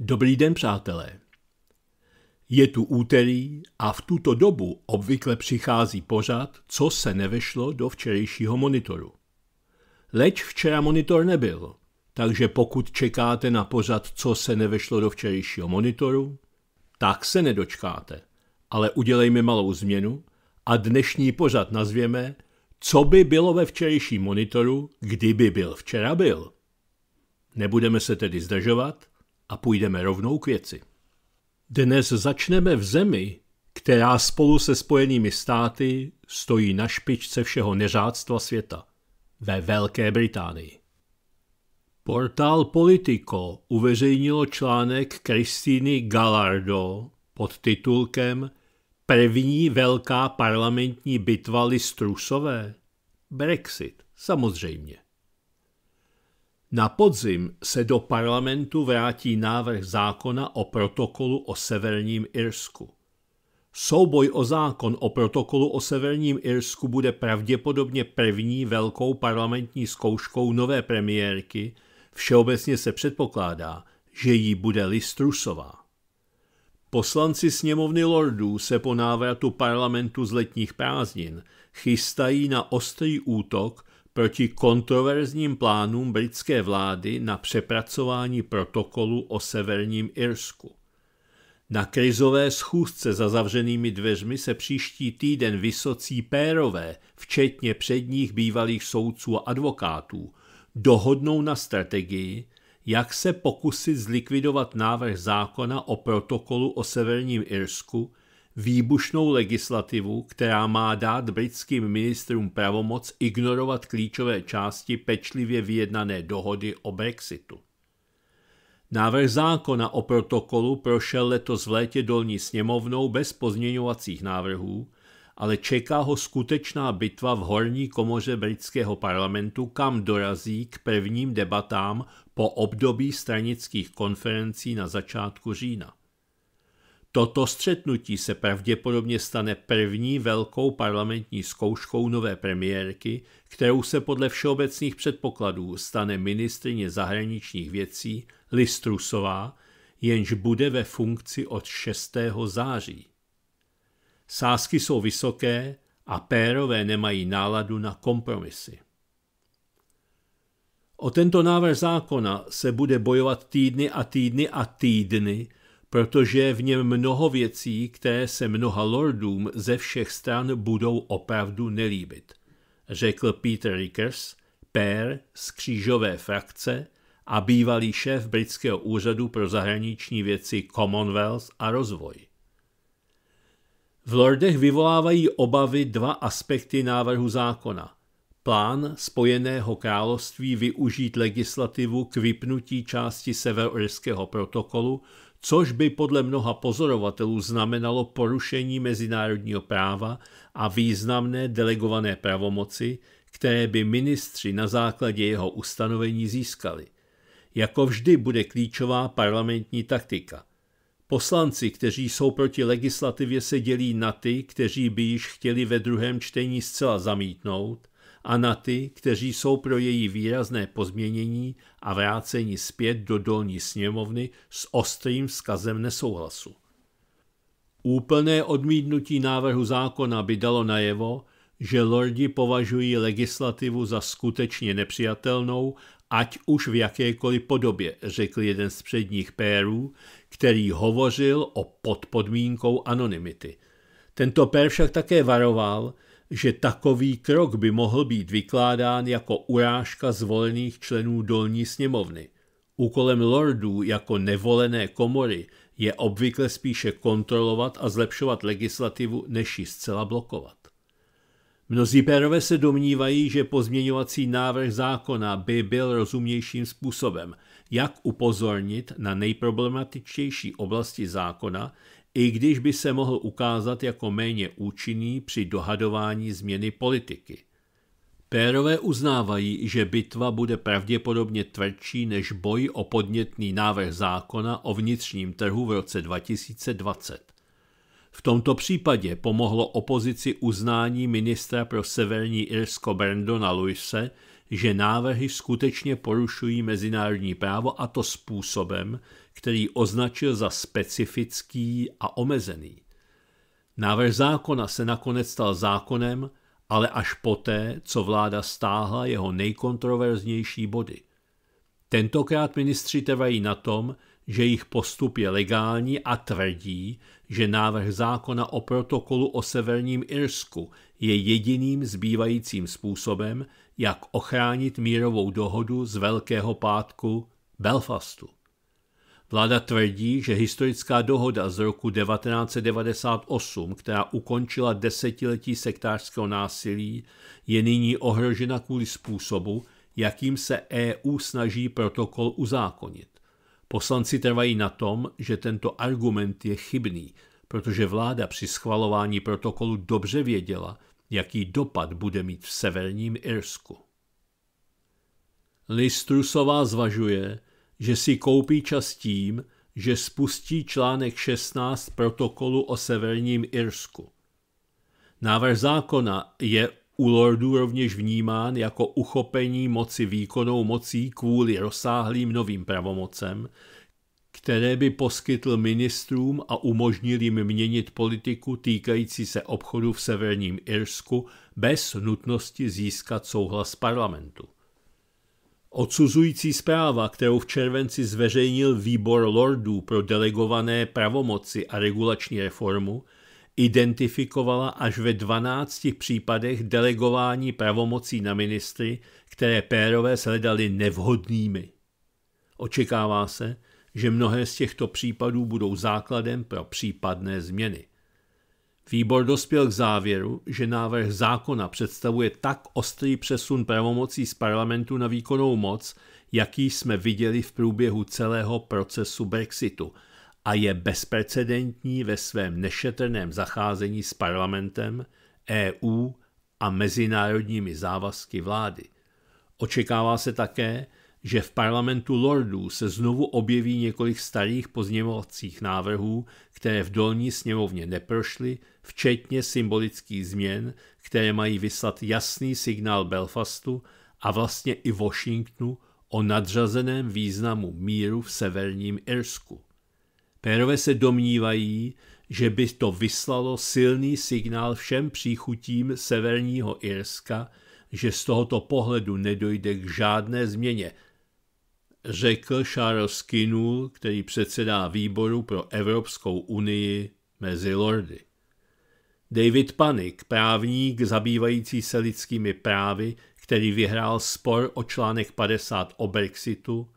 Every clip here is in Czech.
Dobrý den, přátelé. Je tu úterý a v tuto dobu obvykle přichází pořad, co se nevešlo do včerejšího monitoru. Leč včera monitor nebyl, takže pokud čekáte na pořad, co se nevešlo do včerejšího monitoru, tak se nedočkáte. Ale udělejme malou změnu a dnešní pořad nazvěme Co by bylo ve včerejším monitoru, kdyby byl včera byl. Nebudeme se tedy zdržovat – a půjdeme rovnou k věci. Dnes začneme v zemi, která spolu se Spojenými státy stojí na špičce všeho neřádstva světa, ve Velké Británii. Portál Politico uveřejnilo článek Kristýny Gallardo pod titulkem První velká parlamentní bitva Listrusové? Brexit, samozřejmě. Na podzim se do parlamentu vrátí návrh zákona o protokolu o Severním Irsku. Souboj o zákon o protokolu o Severním Irsku bude pravděpodobně první velkou parlamentní zkouškou nové premiérky, všeobecně se předpokládá, že jí bude Listrusová. Poslanci sněmovny lordů se po návratu parlamentu z letních prázdnin chystají na ostrý útok proti kontroverzním plánům britské vlády na přepracování protokolu o severním Irsku. Na krizové schůzce za zavřenými dveřmi se příští týden vysocí pérové, včetně předních bývalých soudců a advokátů, dohodnou na strategii, jak se pokusit zlikvidovat návrh zákona o protokolu o Severním Irsku, výbušnou legislativu, která má dát britským ministrům pravomoc ignorovat klíčové části pečlivě vyjednané dohody o Brexitu. Návrh zákona o protokolu prošel letos v létě dolní sněmovnou bez pozměňovacích návrhů, ale čeká ho skutečná bitva v horní komoře britského parlamentu, kam dorazí k prvním debatám po období stranických konferencí na začátku října. Toto střetnutí se pravděpodobně stane první velkou parlamentní zkouškou nové premiérky, kterou se podle všeobecných předpokladů stane ministrině zahraničních věcí Listrusová, jenž bude ve funkci od 6. září. Sázky jsou vysoké a pérové nemají náladu na kompromisy. O tento návrh zákona se bude bojovat týdny a týdny a týdny protože je v něm mnoho věcí, které se mnoha lordům ze všech stran budou opravdu nelíbit, řekl Peter Rickers, pér z křížové frakce a bývalý šéf britského úřadu pro zahraniční věci Commonwealth a rozvoj. V Lordech vyvolávají obavy dva aspekty návrhu zákona. Plán Spojeného království využít legislativu k vypnutí části severorského protokolu což by podle mnoha pozorovatelů znamenalo porušení mezinárodního práva a významné delegované pravomoci, které by ministři na základě jeho ustanovení získali. Jako vždy bude klíčová parlamentní taktika. Poslanci, kteří jsou proti legislativě, se dělí na ty, kteří by již chtěli ve druhém čtení zcela zamítnout – a na ty, kteří jsou pro její výrazné pozměnění a vrácení zpět do dolní sněmovny s ostrým vzkazem nesouhlasu. Úplné odmítnutí návrhu zákona by dalo najevo, že lordi považují legislativu za skutečně nepřijatelnou, ať už v jakékoliv podobě, řekl jeden z předních pérů, který hovořil o podpodmínkou anonymity. Tento pér však také varoval, že takový krok by mohl být vykládán jako urážka zvolených členů dolní sněmovny. Úkolem lordů jako nevolené komory je obvykle spíše kontrolovat a zlepšovat legislativu, než ji zcela blokovat. Mnozí pérové se domnívají, že pozměňovací návrh zákona by byl rozumnějším způsobem, jak upozornit na nejproblematičtější oblasti zákona, i když by se mohl ukázat jako méně účinný při dohadování změny politiky. Pérové uznávají, že bitva bude pravděpodobně tvrdší než boj o podnětný návrh zákona o vnitřním trhu v roce 2020. V tomto případě pomohlo opozici uznání ministra pro severní Irsko Brandona Luise, že návrhy skutečně porušují mezinárodní právo a to způsobem, který označil za specifický a omezený. Návrh zákona se nakonec stal zákonem, ale až poté, co vláda stáhla jeho nejkontroverznější body. Tentokrát ministři trvají na tom, že jejich postup je legální a tvrdí, že návrh zákona o protokolu o Severním Irsku je jediným zbývajícím způsobem, jak ochránit mírovou dohodu z Velkého pátku Belfastu. Vláda tvrdí, že historická dohoda z roku 1998, která ukončila desetiletí sektářského násilí, je nyní ohrožena kvůli způsobu, jakým se EU snaží protokol uzákonit. Poslanci trvají na tom, že tento argument je chybný, protože vláda při schvalování protokolu dobře věděla, jaký dopad bude mít v severním Irsku. Listrusová zvažuje, že si koupí čas tím, že spustí článek 16 protokolu o Severním Irsku. Návrh zákona je u lordů rovněž vnímán jako uchopení moci výkonou mocí kvůli rozsáhlým novým pravomocem, které by poskytl ministrům a umožnil jim měnit politiku týkající se obchodu v Severním Irsku bez nutnosti získat souhlas parlamentu. Odsuzující zpráva, kterou v červenci zveřejnil výbor lordů pro delegované pravomoci a regulační reformu, identifikovala až ve 12 případech delegování pravomocí na ministry, které pérové shledali nevhodnými. Očekává se, že mnohé z těchto případů budou základem pro případné změny. Výbor dospěl k závěru, že návrh zákona představuje tak ostrý přesun pravomocí z parlamentu na výkonnou moc, jaký jsme viděli v průběhu celého procesu Brexitu a je bezprecedentní ve svém nešetrném zacházení s parlamentem, EU a mezinárodními závazky vlády. Očekává se také, že v parlamentu lordů se znovu objeví několik starých pozněmovacích návrhů, které v dolní sněmovně neprošly, včetně symbolických změn, které mají vyslat jasný signál Belfastu a vlastně i Washingtonu o nadřazeném významu míru v severním Irsku. Pérové se domnívají, že by to vyslalo silný signál všem příchutím severního Irska, že z tohoto pohledu nedojde k žádné změně řekl Charles Skinul, který předsedá výboru pro Evropskou unii mezi lordy. David Panik, právník zabývající se lidskými právy, který vyhrál spor o článek 50 o Brexitu,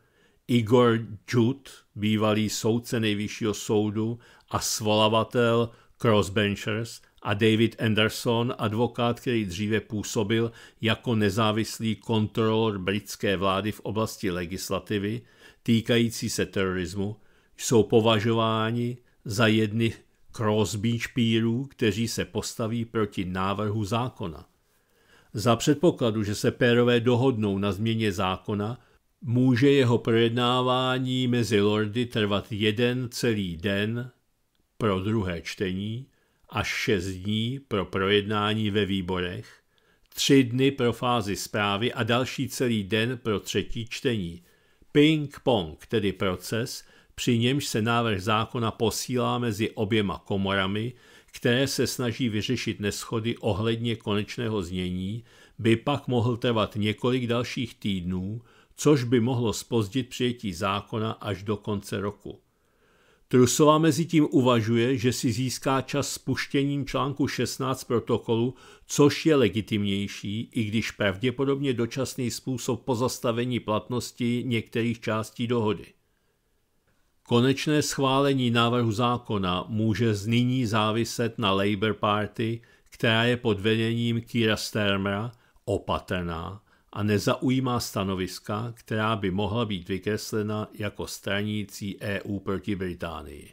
Igor Jut, bývalý soudce nejvyššího soudu a svolavatel Crossbenchers, a David Anderson, advokát, který dříve působil jako nezávislý kontrolor britské vlády v oblasti legislativy týkající se terorismu, jsou považováni za jedny Crosby špírů, kteří se postaví proti návrhu zákona. Za předpokladu, že se pérové dohodnou na změně zákona, může jeho projednávání mezi lordy trvat jeden celý den pro druhé čtení až 6 dní pro projednání ve výborech, 3 dny pro fázi zprávy a další celý den pro třetí čtení. Ping-pong, tedy proces, při němž se návrh zákona posílá mezi oběma komorami, které se snaží vyřešit neschody ohledně konečného znění, by pak mohl trvat několik dalších týdnů, což by mohlo spozdit přijetí zákona až do konce roku. Trusová mezi tím uvažuje, že si získá čas spuštěním článku 16 protokolu, což je legitimnější, i když pravděpodobně dočasný způsob pozastavení platnosti některých částí dohody. Konečné schválení návrhu zákona může z nyní záviset na Labour Party, která je pod vedením Kira Stermera opatrná a nezaujímá stanoviska, která by mohla být vykreslena jako stranící EU proti Británii.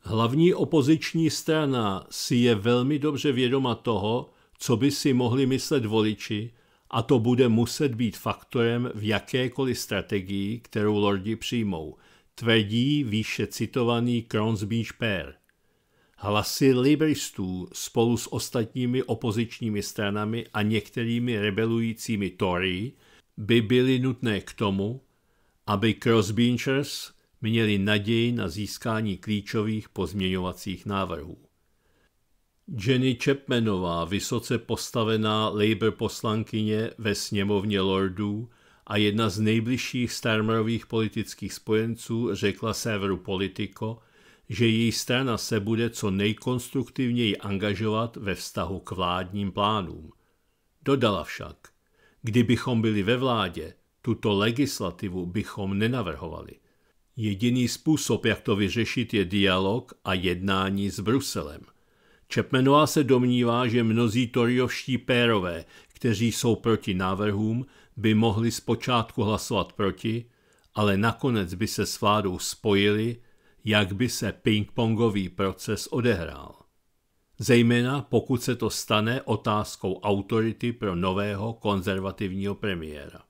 Hlavní opoziční strana si je velmi dobře vědoma toho, co by si mohli myslet voliči, a to bude muset být faktorem v jakékoliv strategii, kterou lordi přijmou, tvrdí výše citovaný Kronzbíš Speer. Hlasy liberistů spolu s ostatními opozičními stranami a některými rebelujícími Tory by byly nutné k tomu, aby crossbenchers měli naději na získání klíčových pozměňovacích návrhů. Jenny Chapmanová, vysoce postavená Labour poslankyně ve sněmovně lordů a jedna z nejbližších Starmerových politických spojenců, řekla severu Politico – že její strana se bude co nejkonstruktivněji angažovat ve vztahu k vládním plánům. Dodala však, kdybychom byli ve vládě, tuto legislativu bychom nenavrhovali. Jediný způsob, jak to vyřešit, je dialog a jednání s Bruselem. Čepmenová se domnívá, že mnozí toriovští pérové, kteří jsou proti návrhům, by mohli zpočátku hlasovat proti, ale nakonec by se s vládou spojili jak by se pingpongový proces odehrál. Zejména pokud se to stane otázkou autority pro nového konzervativního premiéra.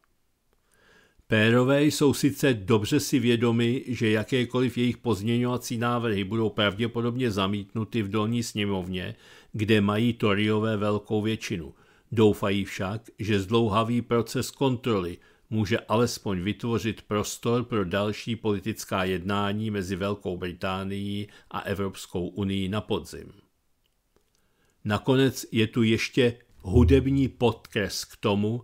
Pérové jsou sice dobře si vědomi, že jakékoliv jejich pozměňovací návrhy budou pravděpodobně zamítnuty v dolní sněmovně, kde mají Toriové velkou většinu. Doufají však, že zdlouhavý proces kontroly – může alespoň vytvořit prostor pro další politická jednání mezi Velkou Británií a Evropskou unii na podzim. Nakonec je tu ještě hudební podkres k tomu,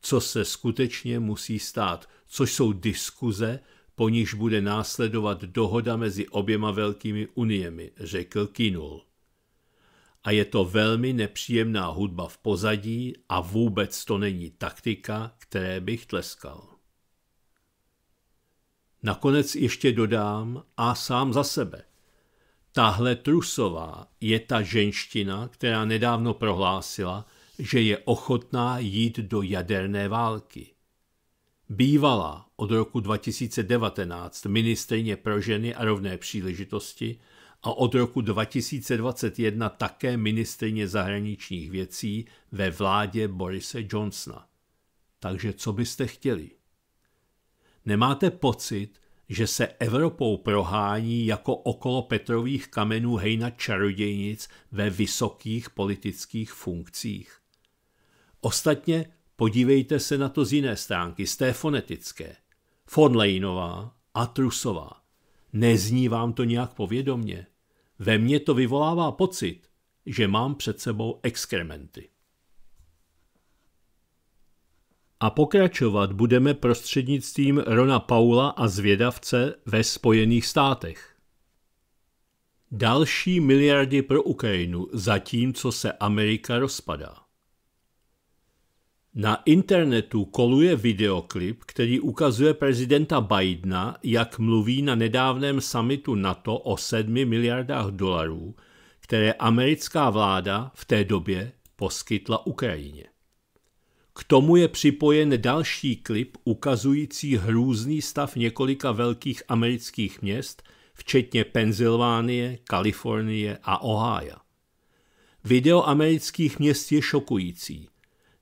co se skutečně musí stát, což jsou diskuze, po níž bude následovat dohoda mezi oběma velkými uniemi, řekl Kinul a je to velmi nepříjemná hudba v pozadí a vůbec to není taktika, které bych tleskal. Nakonec ještě dodám a sám za sebe. Tahle Trusová je ta ženština, která nedávno prohlásila, že je ochotná jít do jaderné války. Bývala od roku 2019 ministrině pro ženy a rovné příležitosti a od roku 2021 také ministrině zahraničních věcí ve vládě Borise Johnsona. Takže co byste chtěli? Nemáte pocit, že se Evropou prohání jako okolo Petrových kamenů hejna čarodějnic ve vysokých politických funkcích? Ostatně podívejte se na to z jiné stránky, z té fonetické. Fonlejnová a Trusová. Nezní vám to nějak povědomně. Ve mně to vyvolává pocit, že mám před sebou exkrementy. A pokračovat budeme prostřednictvím Rona Paula a zvědavce ve Spojených státech. Další miliardy pro Ukrajinu, zatímco se Amerika rozpadá. Na internetu koluje videoklip, který ukazuje prezidenta Bidena, jak mluví na nedávném samitu NATO o 7 miliardách dolarů, které americká vláda v té době poskytla Ukrajině. K tomu je připojen další klip ukazující hrůzný stav několika velkých amerických měst, včetně Pensylvánie, Kalifornie a Ohája. Video amerických měst je šokující –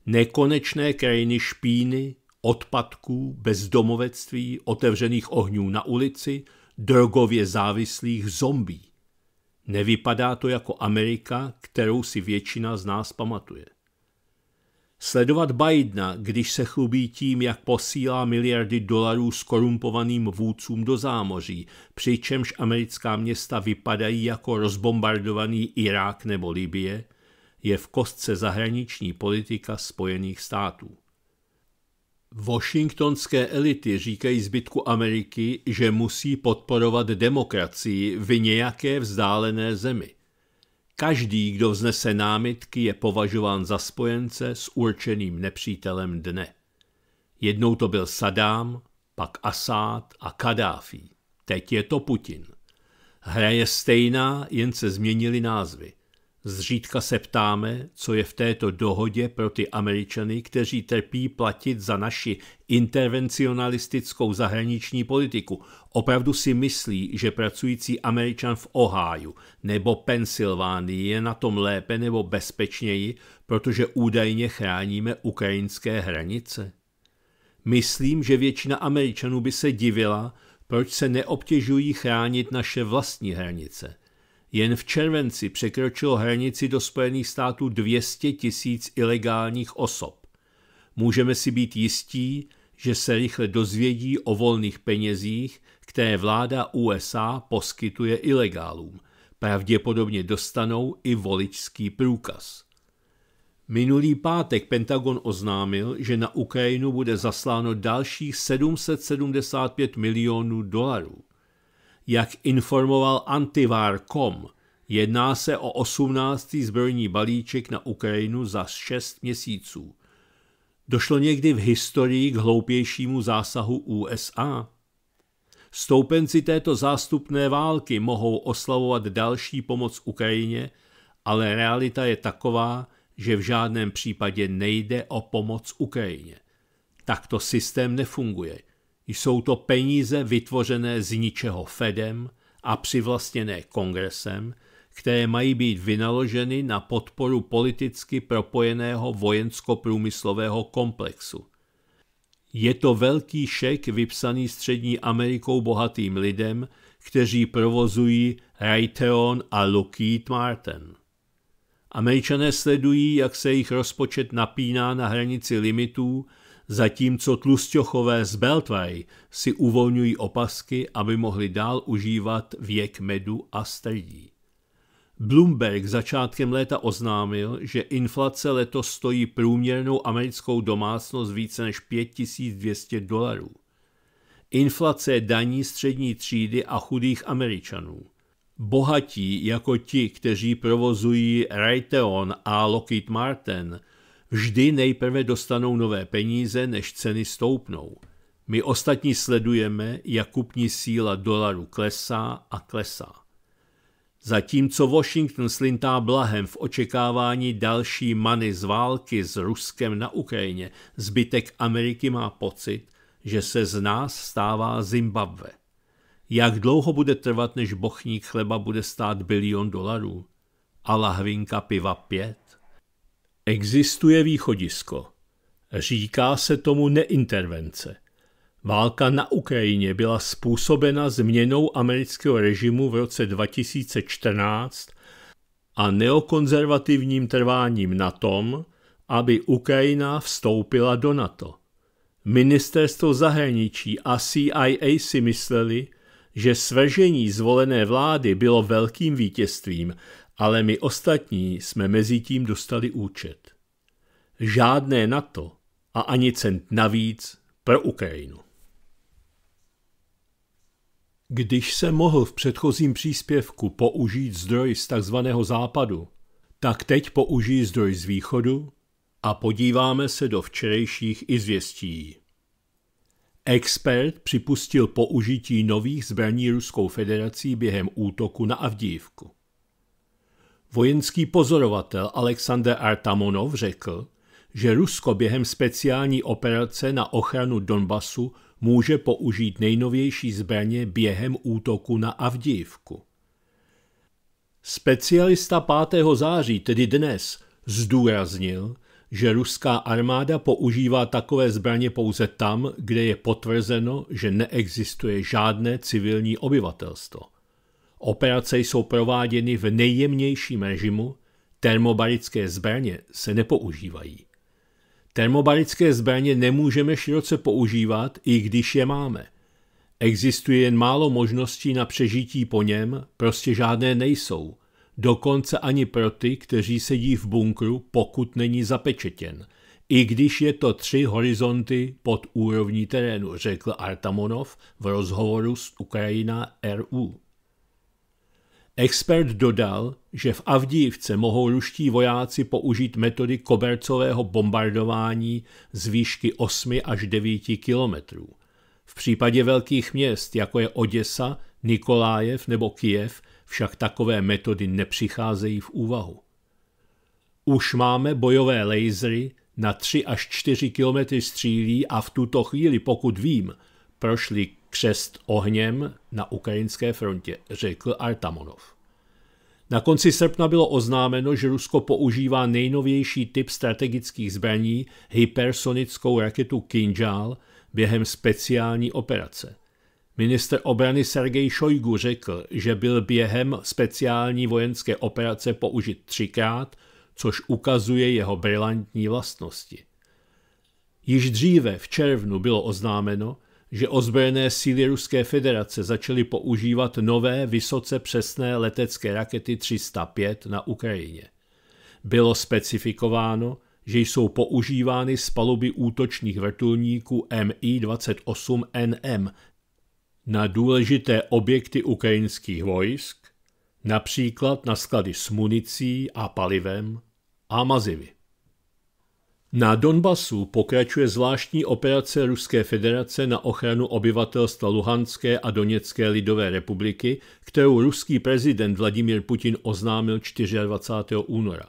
nekonečné krajiny špíny, odpadků, bezdomovectví, otevřených ohňů na ulici, drogově závislých zombí. Nevypadá to jako Amerika, kterou si většina z nás pamatuje. Sledovat Bidena, když se chlubí tím, jak posílá miliardy dolarů skorumpovaným vůdcům do zámoří, přičemž americká města vypadají jako rozbombardovaný Irák nebo Libie – je v kostce zahraniční politika Spojených států. Washingtonské elity říkají zbytku Ameriky, že musí podporovat demokracii v nějaké vzdálené zemi. Každý, kdo vznese námitky, je považován za spojence s určeným nepřítelem dne. Jednou to byl Sadám, pak Assad a Kadáfi. Teď je to Putin. Hra je stejná, jen se změnily názvy. Zřídka se ptáme, co je v této dohodě pro ty Američany, kteří trpí platit za naši intervencionalistickou zahraniční politiku. Opravdu si myslí, že pracující Američan v Oháju nebo Pensylvánii je na tom lépe nebo bezpečněji, protože údajně chráníme ukrajinské hranice? Myslím, že většina Američanů by se divila, proč se neobtěžují chránit naše vlastní hranice – jen v červenci překročilo hranici do Spojených států 200 tisíc ilegálních osob. Můžeme si být jistí, že se rychle dozvědí o volných penězích, které vláda USA poskytuje ilegálům. Pravděpodobně dostanou i voličský průkaz. Minulý pátek Pentagon oznámil, že na Ukrajinu bude zasláno dalších 775 milionů dolarů. Jak informoval antivar.com, jedná se o 18. zbrojní balíček na Ukrajinu za 6 měsíců. Došlo někdy v historii k hloupějšímu zásahu USA? Stoupenci této zástupné války mohou oslavovat další pomoc Ukrajině, ale realita je taková, že v žádném případě nejde o pomoc Ukrajině. Takto systém nefunguje – jsou to peníze vytvořené z ničeho Fedem a přivlastněné kongresem, které mají být vynaloženy na podporu politicky propojeného vojensko-průmyslového komplexu. Je to velký šek vypsaný střední Amerikou bohatým lidem, kteří provozují Raytheon a Lockheed Martin. Američané sledují, jak se jejich rozpočet napíná na hranici limitů, zatímco tlusťochové z Beltway si uvolňují opasky, aby mohli dál užívat věk medu a strdí. Bloomberg začátkem léta oznámil, že inflace letos stojí průměrnou americkou domácnost více než 5200 dolarů. Inflace je daní střední třídy a chudých Američanů. Bohatí, jako ti, kteří provozují Raytheon a Lockheed Martin – Vždy nejprve dostanou nové peníze, než ceny stoupnou. My ostatní sledujeme, jak kupní síla dolaru klesá a klesá. Zatímco Washington slintá blahem v očekávání další many z války s Ruskem na Ukrajině, zbytek Ameriky má pocit, že se z nás stává Zimbabve. Jak dlouho bude trvat, než bochník chleba bude stát bilion dolarů a lahvinka piva pět? Existuje východisko. Říká se tomu neintervence. Válka na Ukrajině byla způsobena změnou amerického režimu v roce 2014 a neokonzervativním trváním na tom, aby Ukrajina vstoupila do NATO. Ministerstvo zahraničí a CIA si mysleli, že svržení zvolené vlády bylo velkým vítězstvím ale my ostatní jsme mezi tím dostali účet. Žádné na to a ani cent navíc pro Ukrajinu. Když se mohl v předchozím příspěvku použít zdroj z tzv. západu, tak teď použijí zdroj z východu a podíváme se do včerejších izvěstí. Expert připustil použití nových zbraní Ruskou federací během útoku na Avdívku. Vojenský pozorovatel Alexander Artamonov řekl, že Rusko během speciální operace na ochranu Donbasu může použít nejnovější zbraně během útoku na Avdívku. Specialista 5. září, tedy dnes, zdůraznil, že ruská armáda používá takové zbraně pouze tam, kde je potvrzeno, že neexistuje žádné civilní obyvatelstvo – Operace jsou prováděny v nejjemnějším režimu, termobarické zbraně se nepoužívají. Termobarické zbraně nemůžeme široce používat, i když je máme. Existuje jen málo možností na přežití po něm, prostě žádné nejsou. Dokonce ani pro ty, kteří sedí v bunkru, pokud není zapečetěn. I když je to tři horizonty pod úrovní terénu, řekl Artamonov v rozhovoru s Ukrajina RU. Expert dodal, že v Avdívce mohou ruští vojáci použít metody kobercového bombardování z výšky 8 až 9 kilometrů. V případě velkých měst, jako je Oděsa, Nikolájev nebo Kijev, však takové metody nepřicházejí v úvahu. Už máme bojové lasery, na 3 až 4 kilometry střílí a v tuto chvíli, pokud vím, prošli křest ohněm na ukrajinské frontě, řekl Artamonov. Na konci srpna bylo oznámeno, že Rusko používá nejnovější typ strategických zbraní, hypersonickou raketu Kinjal, během speciální operace. Minister obrany Sergej Šojgu řekl, že byl během speciální vojenské operace použit třikrát, což ukazuje jeho brilantní vlastnosti. Již dříve v červnu bylo oznámeno, že ozbrojené síly Ruské federace začaly používat nové vysoce přesné letecké rakety 305 na Ukrajině. Bylo specifikováno, že jsou používány z paluby útočných vrtulníků MI-28NM na důležité objekty ukrajinských vojsk, například na sklady s municí a palivem a mazivy. Na Donbasu pokračuje zvláštní operace Ruské federace na ochranu obyvatelstva Luhanské a Doněcké lidové republiky, kterou ruský prezident Vladimír Putin oznámil 24. února.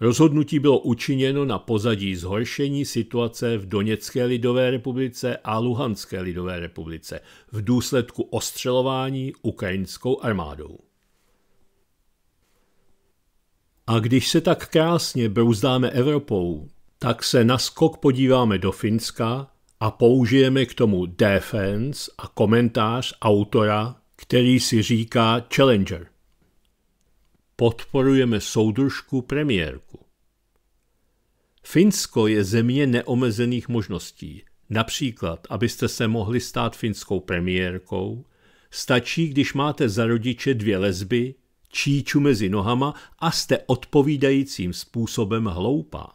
Rozhodnutí bylo učiněno na pozadí zhoršení situace v Doněcké lidové republice a Luhanské lidové republice v důsledku ostřelování ukrajinskou armádou. A když se tak krásně brouzdáme Evropou, tak se na skok podíváme do Finska a použijeme k tomu defense a komentář autora, který si říká Challenger. Podporujeme soudružku premiérku. Finsko je země neomezených možností. Například, abyste se mohli stát finskou premiérkou, stačí, když máte za rodiče dvě lesby, číču mezi nohama a jste odpovídajícím způsobem hloupá.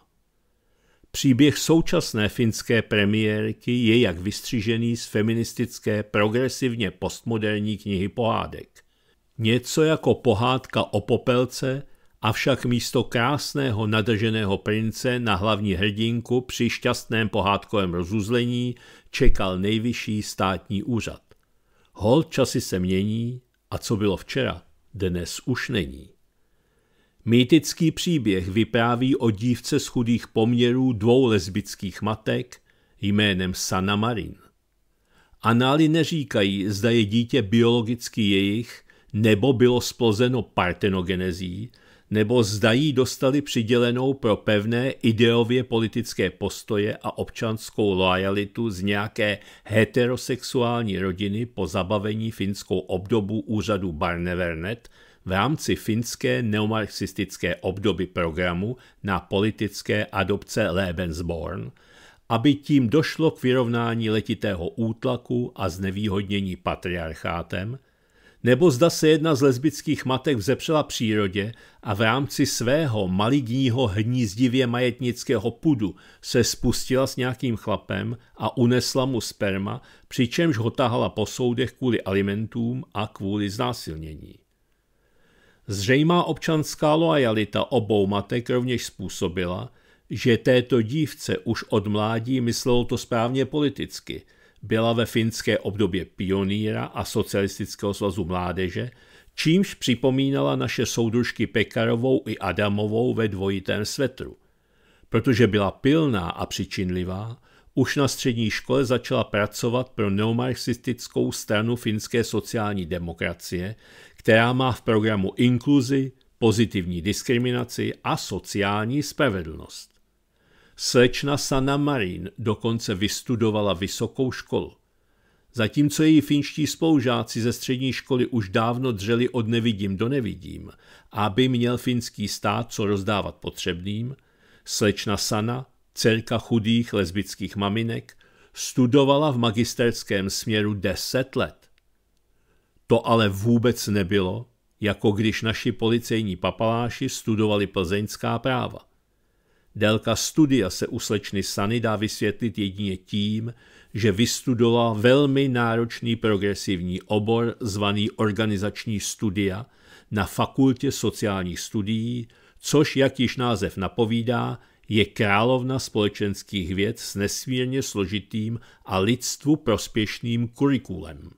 Příběh současné finské premiérky je jak vystřižený z feministické progresivně postmoderní knihy pohádek. Něco jako pohádka o popelce, avšak místo krásného nadrženého prince na hlavní hrdinku při šťastném pohádkovém rozuzlení čekal nejvyšší státní úřad. Hol časy se mění a co bylo včera, dnes už není. Mýtický příběh vypráví o dívce z chudých poměrů dvou lesbických matek jménem Sana Marin. Anály neříkají, zda je dítě biologicky jejich, nebo bylo splozeno partenogenezí, nebo zda jí dostali přidělenou pro pevné ideově politické postoje a občanskou loajalitu z nějaké heterosexuální rodiny po zabavení finskou obdobu úřadu Barnevernet – v rámci finské neomarxistické obdoby programu na politické adopce Lebensborn, aby tím došlo k vyrovnání letitého útlaku a znevýhodnění patriarchátem, nebo zda se jedna z lesbických matek vzepřela přírodě a v rámci svého maligního hnízdivě majetnického pudu se spustila s nějakým chlapem a unesla mu sperma, přičemž ho tahala po soudech kvůli alimentům a kvůli znásilnění. Zřejmá občanská loajalita obou matek rovněž způsobila, že této dívce už od mládí myslelo to správně politicky. Byla ve finské obdobě pioníra a socialistického svazu mládeže, čímž připomínala naše soudružky Pekarovou i Adamovou ve dvojitém svetru. Protože byla pilná a přičinlivá, už na střední škole začala pracovat pro neomarxistickou stranu finské sociální demokracie, která má v programu inkluzi, pozitivní diskriminaci a sociální spravedlnost. Slečna Sana Marin dokonce vystudovala vysokou školu. Zatímco její finští spolužáci ze střední školy už dávno dřeli od nevidím do nevidím, aby měl finský stát co rozdávat potřebným, slečna Sana, dcerka chudých lesbických maminek, studovala v magisterském směru 10 let. To ale vůbec nebylo, jako když naši policejní papaláši studovali plzeňská práva. Délka studia se u slečny Sany dá vysvětlit jedině tím, že vystudovala velmi náročný progresivní obor zvaný organizační studia na Fakultě sociálních studií, což, jak již název napovídá, je královna společenských věd s nesmírně složitým a lidstvu prospěšným kurikulem.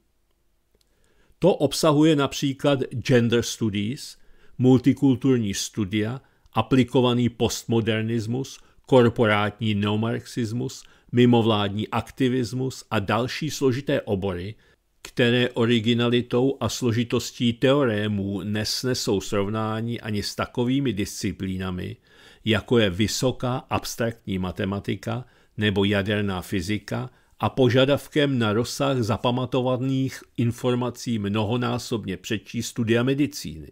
To obsahuje například gender studies, multikulturní studia, aplikovaný postmodernismus, korporátní neomarxismus, mimovládní aktivismus a další složité obory, které originalitou a složitostí teorémů nesnesou srovnání ani s takovými disciplínami, jako je vysoká abstraktní matematika nebo jaderná fyzika a požadavkem na rozsah zapamatovaných informací mnohonásobně předčí studia medicíny.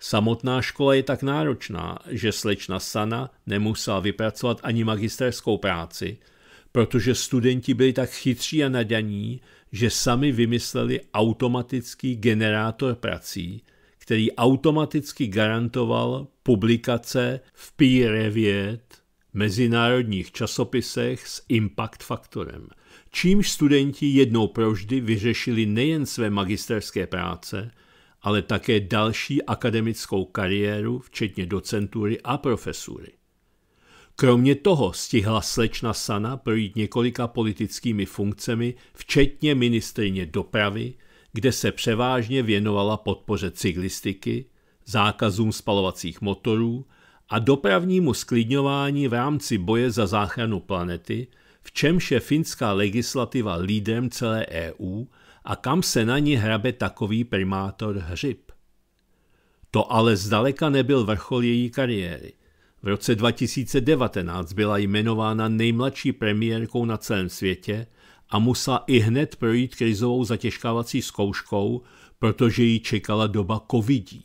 Samotná škola je tak náročná, že slečna Sana nemusela vypracovat ani magisterskou práci, protože studenti byli tak chytří a nadaní, že sami vymysleli automatický generátor prací, který automaticky garantoval publikace v peer reviewed mezinárodních časopisech s impact faktorem, čímž studenti jednou proždy vyřešili nejen své magisterské práce, ale také další akademickou kariéru, včetně docentury a profesury. Kromě toho stihla slečna Sana projít několika politickými funkcemi, včetně ministrině dopravy, kde se převážně věnovala podpoře cyklistiky, zákazům spalovacích motorů a dopravnímu sklidňování v rámci boje za záchranu planety, v čemž je finská legislativa lídrem celé EU a kam se na ní hrabe takový primátor hřib. To ale zdaleka nebyl vrchol její kariéry. V roce 2019 byla jmenována nejmladší premiérkou na celém světě a musela i hned projít krizovou zatěžkávací zkouškou, protože ji čekala doba covidí.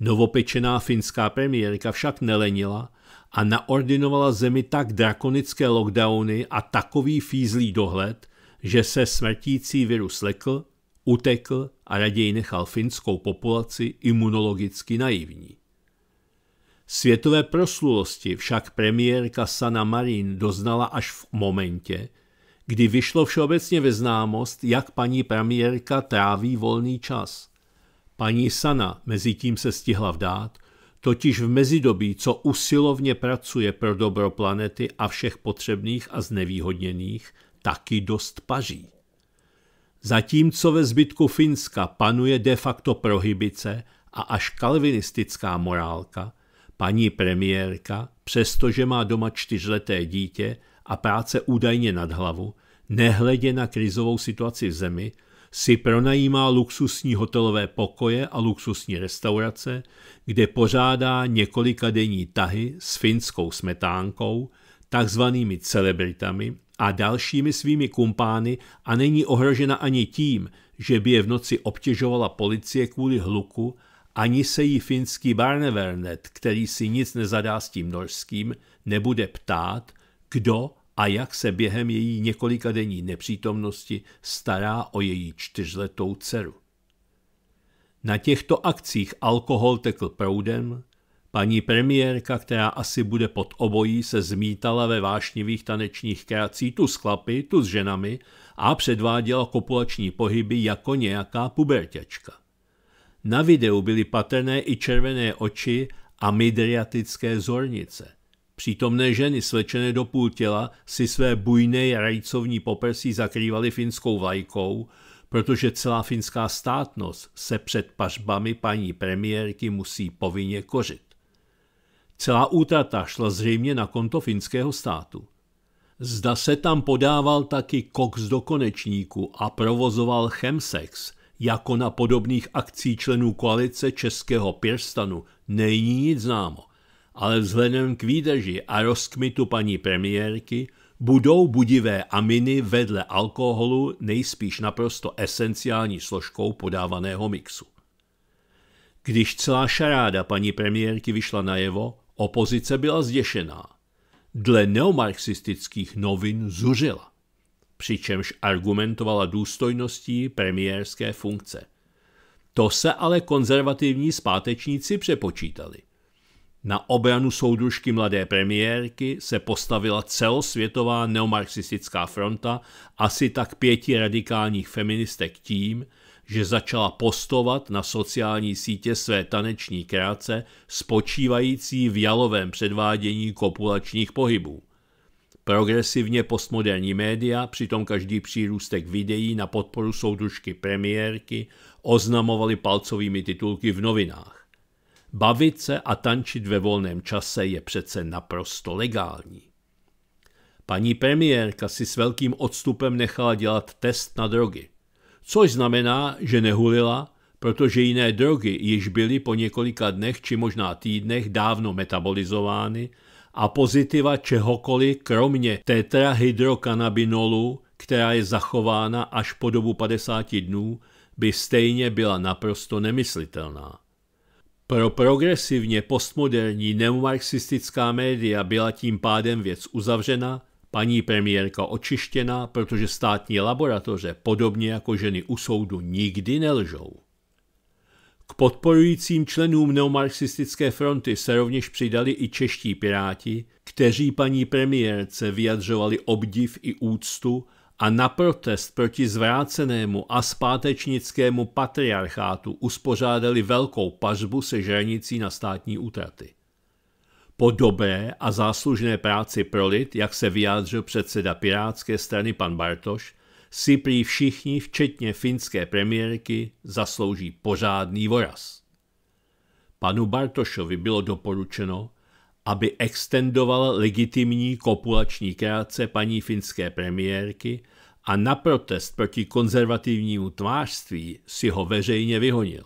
Novopečená finská premiérka však nelenila a naordinovala zemi tak drakonické lockdowny a takový fízlý dohled, že se smrtící virus lekl, utekl a raději nechal finskou populaci imunologicky naivní. Světové proslulosti však premiérka Sana Marin doznala až v momentě, kdy vyšlo všeobecně ve známost, jak paní premiérka tráví volný čas – Paní Sana mezi tím se stihla vdát, totiž v mezidobí, co usilovně pracuje pro dobro planety a všech potřebných a znevýhodněných, taky dost paří. Zatímco ve zbytku Finska panuje de facto prohibice a až kalvinistická morálka, paní premiérka, přestože má doma čtyřleté dítě a práce údajně nad hlavu, nehledě na krizovou situaci v zemi, si pronajímá luxusní hotelové pokoje a luxusní restaurace, kde pořádá několika denní tahy s finskou smetánkou, takzvanými celebritami a dalšími svými kumpány a není ohrožena ani tím, že by je v noci obtěžovala policie kvůli hluku, ani se jí finský Barnevernet, který si nic nezadá s tím norským, nebude ptát, kdo a jak se během její několika denní nepřítomnosti stará o její čtyřletou dceru. Na těchto akcích alkohol tekl proudem, paní premiérka, která asi bude pod obojí, se zmítala ve vášnivých tanečních kreací tu s chlapy, tu s ženami a předváděla kopulační pohyby jako nějaká puberťačka. Na videu byly patrné i červené oči a midriatické zornice. Přítomné ženy svlečené do půl těla si své bujné rajcovní poprsí zakrývaly finskou vlajkou, protože celá finská státnost se před pařbami paní premiérky musí povinně kořit. Celá útrata šla zřejmě na konto finského státu. Zda se tam podával taky koks do konečníku a provozoval chemsex, jako na podobných akcí členů koalice Českého pěrstanu, není nic známo – ale vzhledem k výdrži a rozkmitu paní premiérky budou budivé aminy vedle alkoholu nejspíš naprosto esenciální složkou podávaného mixu. Když celá šaráda paní premiérky vyšla najevo, opozice byla zděšená. Dle neomarxistických novin zuřila. Přičemž argumentovala důstojností premiérské funkce. To se ale konzervativní zpátečníci přepočítali. Na obranu soudružky mladé premiérky se postavila celosvětová neomarxistická fronta asi tak pěti radikálních feministek tím, že začala postovat na sociální sítě své taneční kráce spočívající v jalovém předvádění kopulačních pohybů. Progresivně postmoderní média přitom každý přírůstek videí na podporu soudružky premiérky oznamovali palcovými titulky v novinách. Bavit se a tančit ve volném čase je přece naprosto legální. Paní premiérka si s velkým odstupem nechala dělat test na drogy, což znamená, že nehulila, protože jiné drogy již byly po několika dnech či možná týdnech dávno metabolizovány a pozitiva čehokoliv kromě tetrahydrokanabinolu, která je zachována až po dobu 50 dnů, by stejně byla naprosto nemyslitelná. Pro progresivně postmoderní neomarxistická média byla tím pádem věc uzavřena, paní premiérka očištěna, protože státní laboratoře, podobně jako ženy u soudu, nikdy nelžou. K podporujícím členům neomarxistické fronty se rovněž přidali i čeští piráti, kteří paní premiérce vyjadřovali obdiv i úctu a na protest proti zvrácenému a zpátečnickému patriarchátu uspořádali velkou pažbu se žernicí na státní útraty. Po dobré a záslužné práci pro lid, jak se vyjádřil předseda Pirátské strany pan Bartoš, si prý všichni, včetně finské premiérky, zaslouží pořádný voraz. Panu Bartošovi bylo doporučeno, aby extendoval legitimní kopulační kreace paní finské premiérky a na protest proti konzervativnímu tvářství si ho veřejně vyhonil.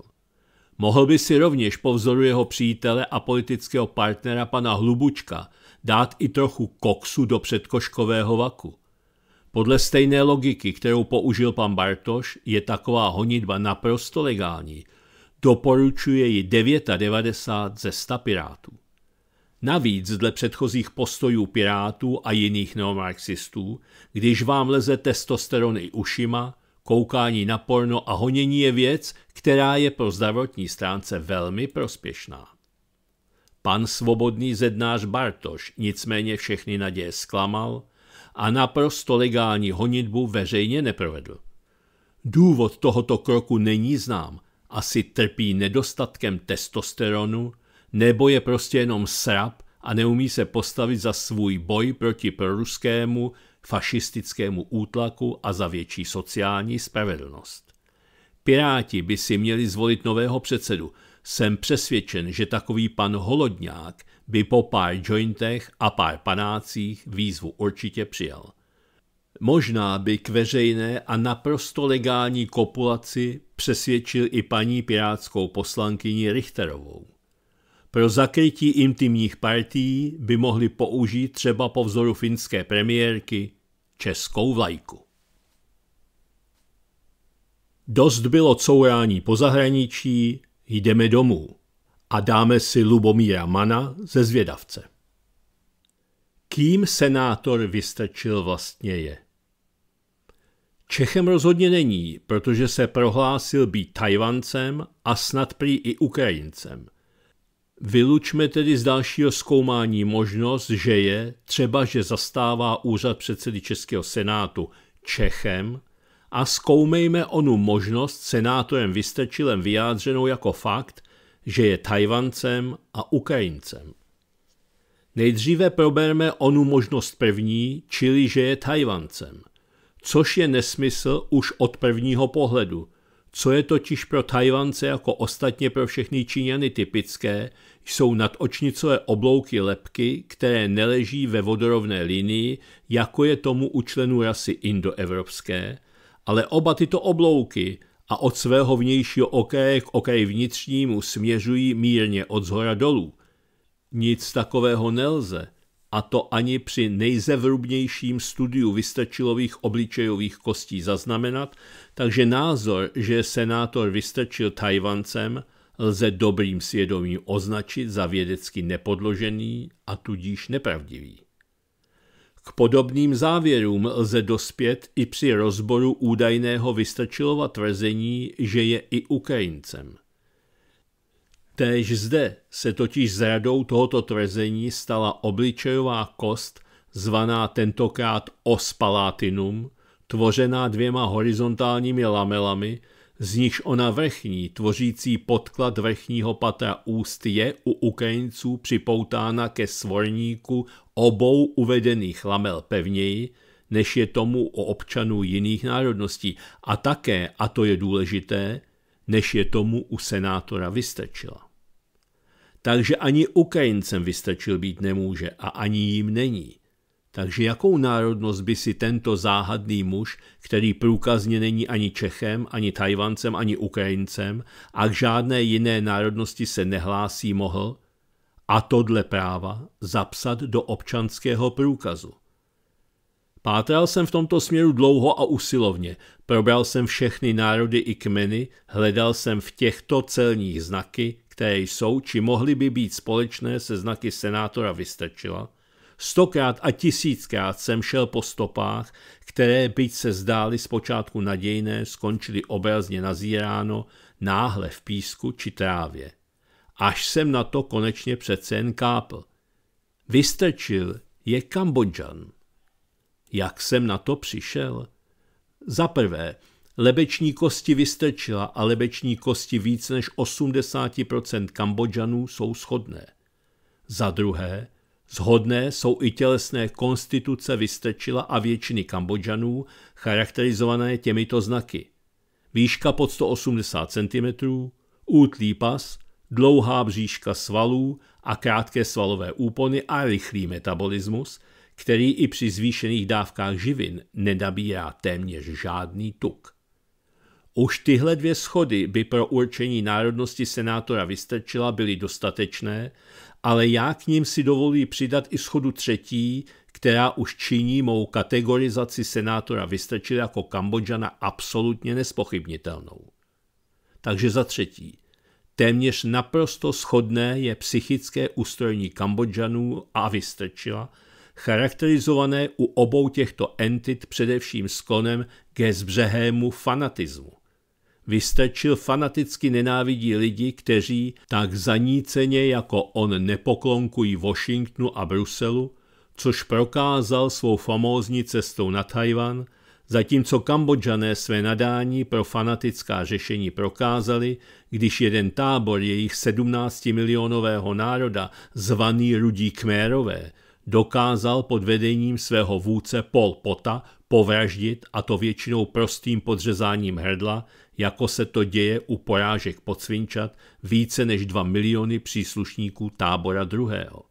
Mohl by si rovněž po vzoru jeho přítele a politického partnera pana Hlubučka dát i trochu koksu do předkoškového vaku. Podle stejné logiky, kterou použil pan Bartoš, je taková honitba naprosto legální. Doporučuje ji 99 ze 100 pirátů. Navíc dle předchozích postojů pirátů a jiných neomarxistů, když vám leze testosteron i ušima, koukání na porno a honění je věc, která je pro zdravotní stránce velmi prospěšná. Pan svobodný zednář Bartoš nicméně všechny naděje zklamal a naprosto legální honitbu veřejně neprovedl. Důvod tohoto kroku není znám, asi trpí nedostatkem testosteronu nebo je prostě jenom srab a neumí se postavit za svůj boj proti proruskému fašistickému útlaku a za větší sociální spravedlnost. Piráti by si měli zvolit nového předsedu. Jsem přesvědčen, že takový pan Holodňák by po pár jointech a pár panácích výzvu určitě přijal. Možná by k veřejné a naprosto legální kopulaci přesvědčil i paní pirátskou poslankyni Richterovou. Pro zakrytí intimních partií by mohli použít třeba po vzoru finské premiérky českou vlajku. Dost bylo courání po zahraničí, jdeme domů a dáme si Lubomíra Mana ze zvědavce. Kým senátor vystrčil vlastně je? Čechem rozhodně není, protože se prohlásil být Tajvancem a snad prý i Ukrajincem. Vylučme tedy z dalšího zkoumání možnost, že je, třeba že zastává úřad předsedy Českého senátu Čechem, a zkoumejme onu možnost senátorem Vystrčilem vyjádřenou jako fakt, že je Tajvancem a Ukrajincem. Nejdříve proberme onu možnost první, čili že je Tajvancem, což je nesmysl už od prvního pohledu, co je totiž pro Tajvance jako ostatně pro všechny Číňany typické, jsou nadočnicové oblouky lepky, které neleží ve vodorovné linii, jako je tomu u členů rasy indoevropské, ale oba tyto oblouky a od svého vnějšího okraje k okraji vnitřnímu směřují mírně od zhora dolů. Nic takového nelze, a to ani při nejzevrubnějším studiu vystrčilových obličejových kostí zaznamenat, takže názor, že senátor vystrčil Tajvancem – lze dobrým svědomím označit za vědecky nepodložený a tudíž nepravdivý. K podobným závěrům lze dospět i při rozboru údajného Vystrčilova tvrzení, že je i Ukrajincem. Též zde se totiž zradou tohoto tvrzení stala obličejová kost, zvaná tentokrát ospalatinum, tvořená dvěma horizontálními lamelami, z nichž ona vrchní, tvořící podklad vrchního patra úst, je u Ukrajinců připoutána ke svorníku obou uvedených lamel pevněji, než je tomu u občanů jiných národností a také, a to je důležité, než je tomu u senátora vystačila. Takže ani Ukrajincem vystačil být nemůže a ani jim není. Takže jakou národnost by si tento záhadný muž, který průkazně není ani Čechem, ani Tajvancem, ani Ukrajincem a k žádné jiné národnosti se nehlásí, mohl a tohle práva zapsat do občanského průkazu? Pátral jsem v tomto směru dlouho a usilovně, probral jsem všechny národy i kmeny, hledal jsem v těchto celních znaky, které jsou či mohly by být společné se znaky senátora Vystrčila – Stokrát a tisíckrát jsem šel po stopách, které, byť se zdály zpočátku nadějné, skončily obrazně nazíráno, náhle v písku či trávě. Až jsem na to konečně přece jen kápl. Vystrčil je Kambodžan. Jak jsem na to přišel? Za prvé, lebeční kosti vystrčila a lebeční kosti víc než 80% Kambodžanů jsou shodné. Za druhé, Zhodné jsou i tělesné konstituce Vystrčila a většiny Kambodžanů, charakterizované těmito znaky. Výška pod 180 cm, útlý pas, dlouhá bříška svalů a krátké svalové úpony a rychlý metabolismus, který i při zvýšených dávkách živin nedabírá téměř žádný tuk. Už tyhle dvě schody by pro určení národnosti senátora Vystrčila byly dostatečné ale já k ním si dovolí přidat i schodu třetí, která už činí mou kategorizaci senátora Vystrčil jako Kambodžana absolutně nespochybnitelnou. Takže za třetí, téměř naprosto shodné je psychické ustrojení Kambodžanů a Vystrčila, charakterizované u obou těchto entit především sklonem ke zbřehému fanatismu. Vystrčil fanaticky nenávidí lidi, kteří tak zaníceně jako on nepoklonkují Washingtonu a Bruselu, což prokázal svou famózní cestou na Tajvan, zatímco Kambodžané své nadání pro fanatická řešení prokázali, když jeden tábor jejich 17-milionového národa, zvaný Rudí Kmérové, dokázal pod vedením svého vůdce Pol Pota povraždit, a to většinou prostým podřezáním hrdla, jako se to děje u porážek pocvinčat více než 2 miliony příslušníků tábora druhého.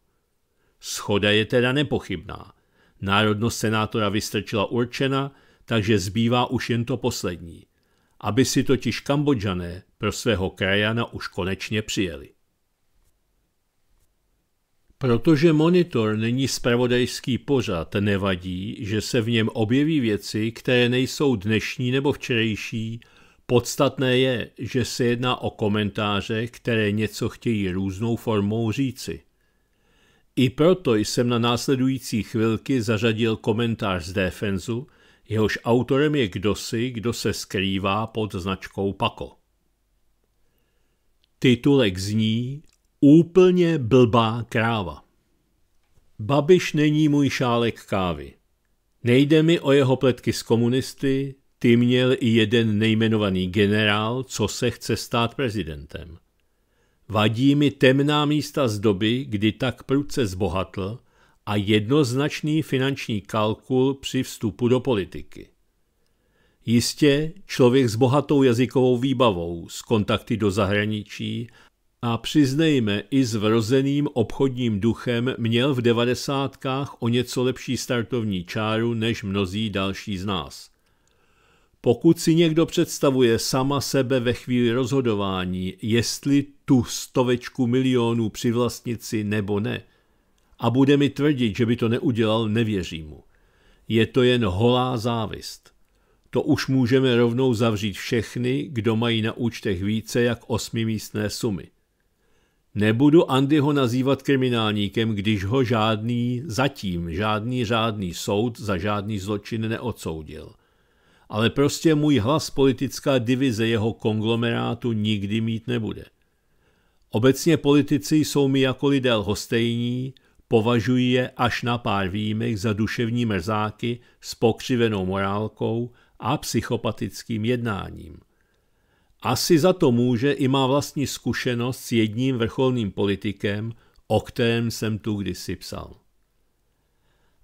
Schoda je teda nepochybná. Národnost senátora vystrčila určena, takže zbývá už jen to poslední. Aby si totiž kambodžané pro svého krajana už konečně přijeli. Protože monitor není spravodajský pořad, nevadí, že se v něm objeví věci, které nejsou dnešní nebo včerejší, Podstatné je, že se jedná o komentáře, které něco chtějí různou formou říci. I proto jsem na následující chvilky zařadil komentář z Defenzu, jehož autorem je kdosi, kdo se skrývá pod značkou Pako. Titulek zní Úplně blbá kráva. Babiš není můj šálek kávy. Nejde mi o jeho pletky s komunisty, ty měl i jeden nejmenovaný generál, co se chce stát prezidentem. Vadí mi temná místa z doby, kdy tak prudce zbohatl a jednoznačný finanční kalkul při vstupu do politiky. Jistě člověk s bohatou jazykovou výbavou, s kontakty do zahraničí a přiznejme i s vrozeným obchodním duchem měl v devadesátkách o něco lepší startovní čáru než mnozí další z nás – pokud si někdo představuje sama sebe ve chvíli rozhodování, jestli tu stovečku milionů přivlastnit si nebo ne, a bude mi tvrdit, že by to neudělal, nevěří mu. Je to jen holá závist. To už můžeme rovnou zavřít všechny, kdo mají na účtech více jak osmimístné sumy. Nebudu Andyho nazývat kriminálníkem, když ho žádný, zatím žádný řádný soud za žádný zločin neodsoudil – ale prostě můj hlas politická divize jeho konglomerátu nikdy mít nebude. Obecně politici jsou mi jako lidé lhostejní, považuji je až na pár výjimek za duševní mrzáky s pokřivenou morálkou a psychopatickým jednáním. Asi za to může i má vlastní zkušenost s jedním vrcholným politikem, o kterém jsem tu kdysi psal.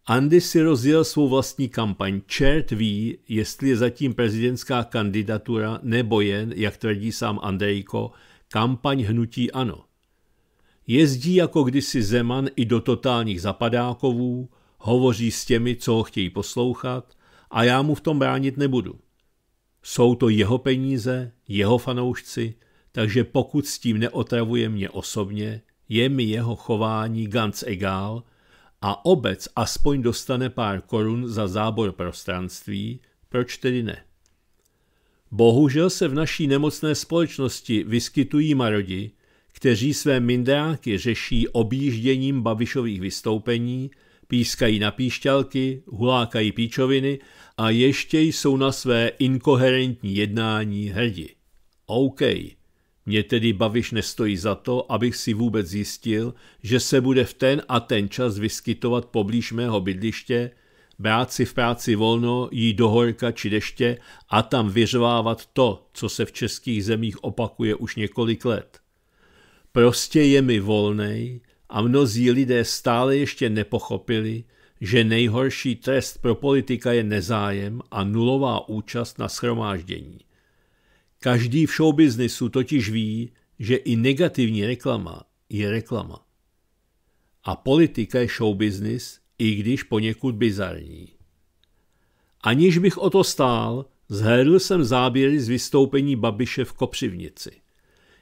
Andy si rozjel svou vlastní kampaň. Čert ví, jestli je zatím prezidentská kandidatura nebo jen, jak tvrdí sám Andrejko, kampaň hnutí ano. Jezdí jako kdysi Zeman i do totálních zapadákovů, hovoří s těmi, co ho chtějí poslouchat a já mu v tom bránit nebudu. Jsou to jeho peníze, jeho fanoušci, takže pokud s tím neotravuje mě osobně, je mi jeho chování ganz egal – a obec aspoň dostane pár korun za zábor prostranství, proč tedy ne? Bohužel se v naší nemocné společnosti vyskytují marodi, kteří své mindráky řeší objížděním babišových vystoupení, pískají na píšťalky, hulákají píčoviny a ještě jsou na své inkoherentní jednání hrdi. OK, mně tedy Babiš nestojí za to, abych si vůbec zjistil, že se bude v ten a ten čas vyskytovat poblíž mého bydliště, brát si v práci volno, jít do horka či deště a tam vyřvávat to, co se v českých zemích opakuje už několik let. Prostě je mi volnej a mnozí lidé stále ještě nepochopili, že nejhorší trest pro politika je nezájem a nulová účast na schromáždění. Každý v showbiznisu totiž ví, že i negativní reklama je reklama. A politika je showbiznis, i když poněkud bizarní. Aniž bych o to stál, zhlédl jsem záběry z vystoupení Babiše v Kopřivnici.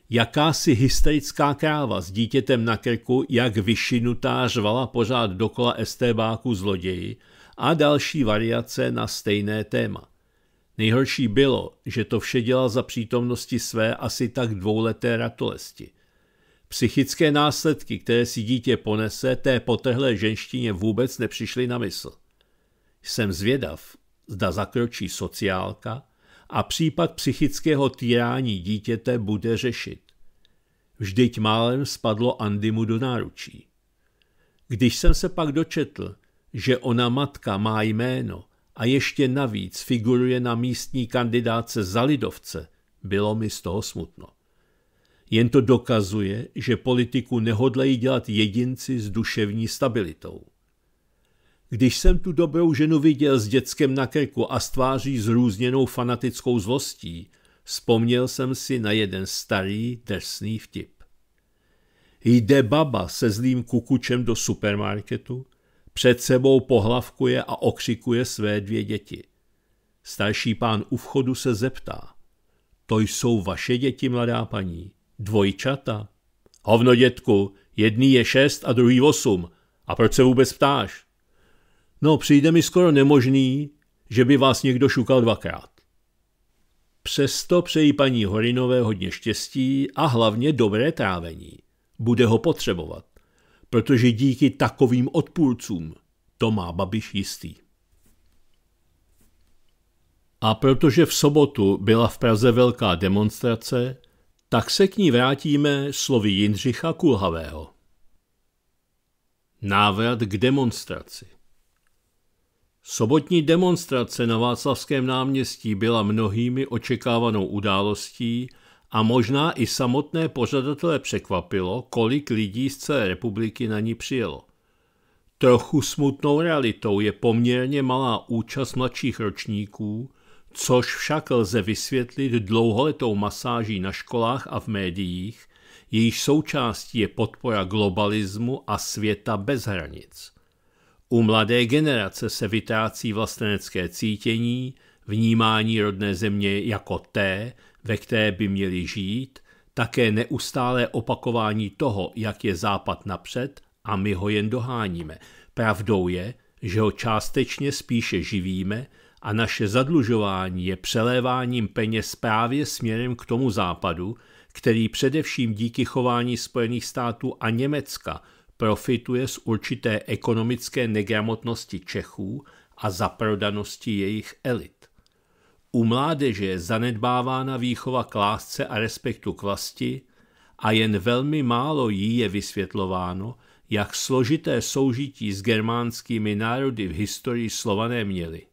Jakási hysterická kráva s dítětem na krku, jak vyšinutá, řvala pořád dokola estébáku zloději a další variace na stejné téma. Nejhorší bylo, že to vše dělal za přítomnosti své asi tak dvouleté ratolesti. Psychické následky, které si dítě ponese, té potehlé ženštině vůbec nepřišly na mysl. Jsem zvědav, zda zakročí sociálka a případ psychického týrání dítěte bude řešit. Vždyť málem spadlo Andymu do náručí. Když jsem se pak dočetl, že ona matka má jméno a ještě navíc figuruje na místní kandidáce za lidovce, bylo mi z toho smutno. Jen to dokazuje, že politiku nehodlají dělat jedinci s duševní stabilitou. Když jsem tu dobrou ženu viděl s dětskem na krku a s tváří zrůzněnou fanatickou zlostí, vzpomněl jsem si na jeden starý, drsný vtip. Jde baba se zlým kukučem do supermarketu před sebou pohlavkuje a okřikuje své dvě děti. Starší pán u vchodu se zeptá. To jsou vaše děti, mladá paní? Dvojčata? Hovno, dětku, jedný je šest a druhý osm. A proč se vůbec ptáš? No, přijde mi skoro nemožný, že by vás někdo šukal dvakrát. Přesto přeji paní Horinové hodně štěstí a hlavně dobré trávení. Bude ho potřebovat protože díky takovým odpůrcům to má Babiš jistý. A protože v sobotu byla v Praze velká demonstrace, tak se k ní vrátíme slovy Jindřicha Kulhavého. Návrat k demonstraci Sobotní demonstrace na Václavském náměstí byla mnohými očekávanou událostí a možná i samotné pořadatele překvapilo, kolik lidí z celé republiky na ní přijelo. Trochu smutnou realitou je poměrně malá účast mladších ročníků, což však lze vysvětlit dlouholetou masáží na školách a v médiích, jejíž součástí je podpora globalismu a světa bez hranic. U mladé generace se vytrácí vlastenecké cítění, vnímání rodné země jako té, ve které by měli žít, také neustálé opakování toho, jak je Západ napřed a my ho jen doháníme. Pravdou je, že ho částečně spíše živíme a naše zadlužování je přeléváním peněz právě směrem k tomu Západu, který především díky chování Spojených států a Německa profituje z určité ekonomické negramotnosti Čechů a zaprodanosti jejich elit. U mládeže je zanedbávána výchova k lásce a respektu k vlasti a jen velmi málo jí je vysvětlováno, jak složité soužití s germánskými národy v historii slované měli.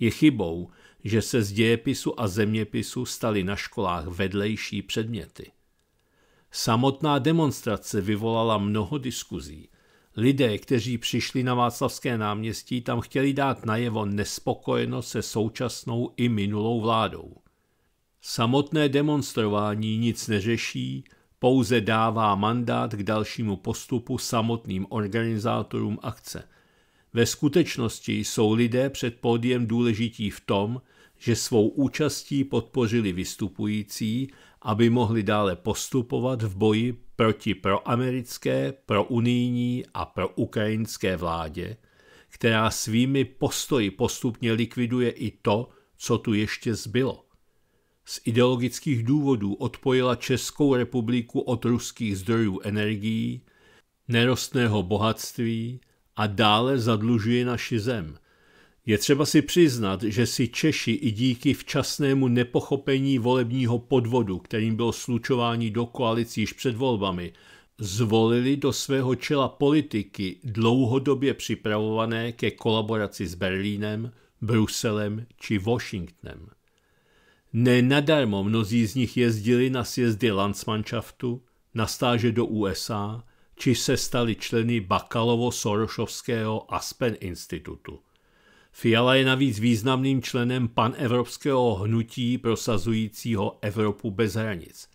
Je chybou, že se z dějepisu a zeměpisu staly na školách vedlejší předměty. Samotná demonstrace vyvolala mnoho diskuzí Lidé, kteří přišli na Václavské náměstí, tam chtěli dát najevo nespokojenost se současnou i minulou vládou. Samotné demonstrování nic neřeší, pouze dává mandát k dalšímu postupu samotným organizátorům akce. Ve skutečnosti jsou lidé před pódiem důležití v tom, že svou účastí podpořili vystupující, aby mohli dále postupovat v boji proti proamerické, prounijní a proukrajinské vládě, která svými postoji postupně likviduje i to, co tu ještě zbylo. Z ideologických důvodů odpojila Českou republiku od ruských zdrojů energií, nerostného bohatství a dále zadlužuje naši zem – je třeba si přiznat, že si Češi i díky včasnému nepochopení volebního podvodu, kterým bylo slučování do koalicí již před volbami, zvolili do svého čela politiky dlouhodobě připravované ke kolaboraci s Berlínem, Bruselem či Washingtonem. Nenadarmo mnozí z nich jezdili na sjezdy Landsmannschaftu, na stáže do USA, či se stali členy Bakalovo-Sorošovského Aspen institutu. Fiala je navíc významným členem panevropského hnutí prosazujícího Evropu bez hranic.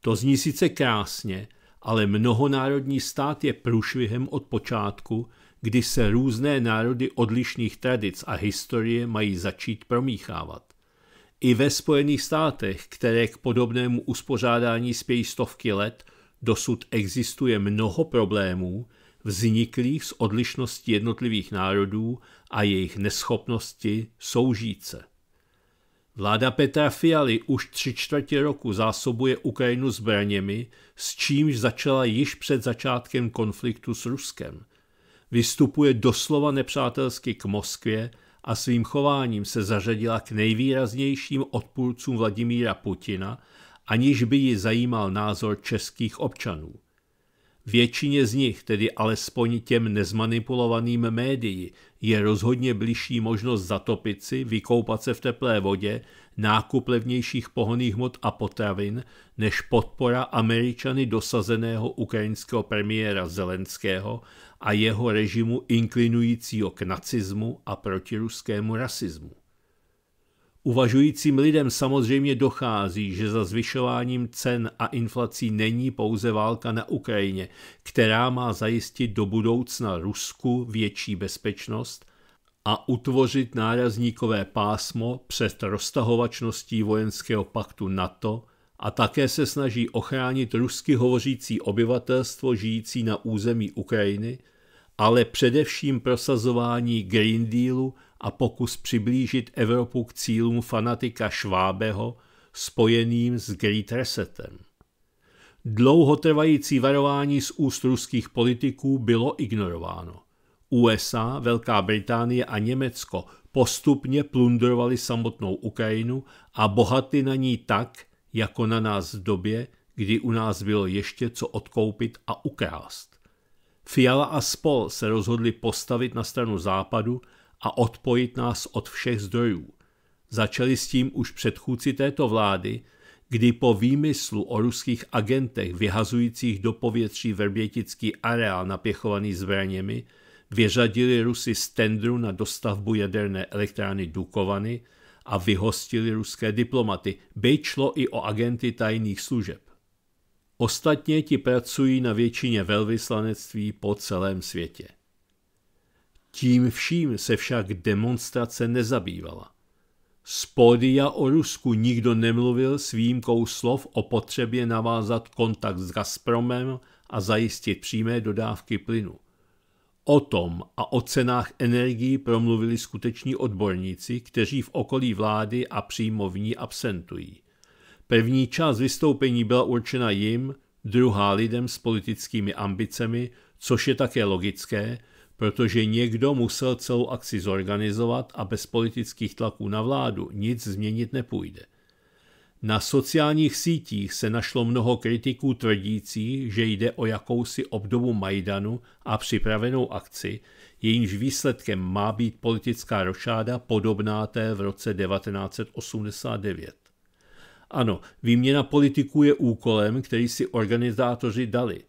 To zní sice krásně, ale mnohonárodní stát je průšvihem od počátku, kdy se různé národy odlišných tradic a historie mají začít promíchávat. I ve Spojených státech, které k podobnému uspořádání spějí stovky let, dosud existuje mnoho problémů, vzniklých z odlišnosti jednotlivých národů a jejich neschopnosti soužít se. Vláda Petra Fialy už tři čtvrtě roku zásobuje Ukrajinu zbraněmi, s čímž začala již před začátkem konfliktu s Ruskem. Vystupuje doslova nepřátelsky k Moskvě a svým chováním se zařadila k nejvýraznějším odpůrcům Vladimíra Putina, aniž by ji zajímal názor českých občanů. Většině z nich, tedy alespoň těm nezmanipulovaným médií, je rozhodně blížší možnost zatopit si, vykoupat se v teplé vodě, nákup levnějších pohoných hmot a potravin, než podpora Američany dosazeného ukrajinského premiéra Zelenského a jeho režimu inklinujícího k nacismu a protiruskému rasismu. Uvažujícím lidem samozřejmě dochází, že za zvyšováním cen a inflací není pouze válka na Ukrajině, která má zajistit do budoucna Rusku větší bezpečnost a utvořit nárazníkové pásmo před roztahovačností vojenského paktu NATO a také se snaží ochránit rusky hovořící obyvatelstvo žijící na území Ukrajiny, ale především prosazování Green Dealu – a pokus přiblížit Evropu k cílům fanatika Švábeho spojeným s Great Resetem. Dlouhotrvající varování z úst ruských politiků bylo ignorováno. USA, Velká Británie a Německo postupně plundrovali samotnou Ukrajinu a bohaty na ní tak, jako na nás v době, kdy u nás bylo ještě co odkoupit a ukrást. Fiala a spol se rozhodli postavit na stranu západu a odpojit nás od všech zdrojů. Začali s tím už předchůdci této vlády, kdy po výmyslu o ruských agentech vyhazujících do povětří verbětický areál napěchovaný zbraněmi, vyřadili Rusy z tendru na dostavbu jaderné elektrárny Dukovany a vyhostili ruské diplomaty, byť šlo i o agenty tajných služeb. Ostatně ti pracují na většině velvyslanectví po celém světě. Tím vším se však demonstrace nezabývala. Z pódia o Rusku nikdo nemluvil s výjimkou slov o potřebě navázat kontakt s Gazpromem a zajistit přímé dodávky plynu. O tom a o cenách energií promluvili skuteční odborníci, kteří v okolí vlády a přímo v ní absentují. První část vystoupení byla určena jim, druhá lidem s politickými ambicemi, což je také logické, protože někdo musel celou akci zorganizovat a bez politických tlaků na vládu nic změnit nepůjde. Na sociálních sítích se našlo mnoho kritiků tvrdící, že jde o jakousi obdobu Majdanu a připravenou akci, jejímž výsledkem má být politická rošáda podobná té v roce 1989. Ano, výměna politiků je úkolem, který si organizátoři dali.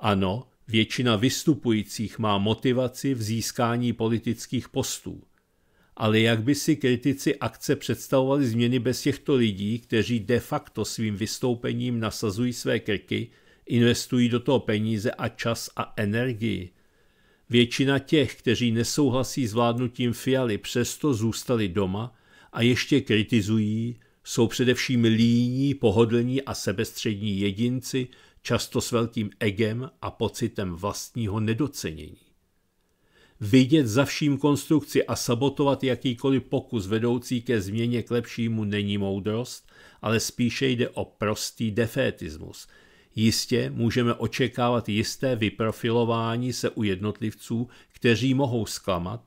Ano, Většina vystupujících má motivaci v získání politických postů. Ale jak by si kritici akce představovali změny bez těchto lidí, kteří de facto svým vystoupením nasazují své krky, investují do toho peníze a čas a energii? Většina těch, kteří nesouhlasí s vládnutím Fialy, přesto zůstali doma a ještě kritizují, jsou především líní, pohodlní a sebestřední jedinci, často s velkým egem a pocitem vlastního nedocenění. Vidět za vším konstrukci a sabotovat jakýkoliv pokus vedoucí ke změně k lepšímu není moudrost, ale spíše jde o prostý defétismus. Jistě můžeme očekávat jisté vyprofilování se u jednotlivců, kteří mohou zklamat,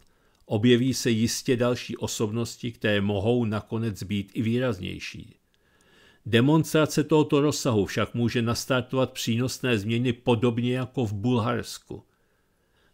objeví se jistě další osobnosti, které mohou nakonec být i výraznější. Demonstrace tohoto rozsahu však může nastartovat přínosné změny podobně jako v Bulharsku.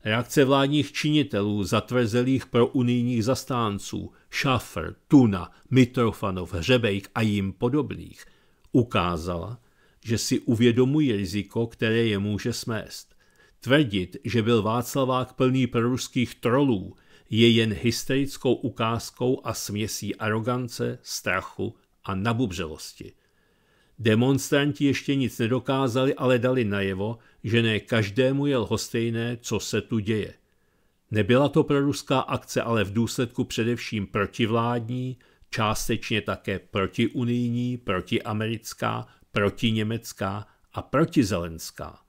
Reakce vládních činitelů zatvrzelých pro unijních zastánců Šafr, Tuna, Mitrofanov, Hřebejk a jim podobných ukázala, že si uvědomují riziko, které je může smést. Tvrdit, že byl Václavák plný proruských trolů, je jen hysterickou ukázkou a směsí arogance, strachu a nabubřelosti. Demonstranti ještě nic nedokázali, ale dali najevo, že ne každému je lhostejné, co se tu děje. Nebyla to proruská akce, ale v důsledku především protivládní, částečně také protiunijní, protiamerická, protiněmecká a protizelenská.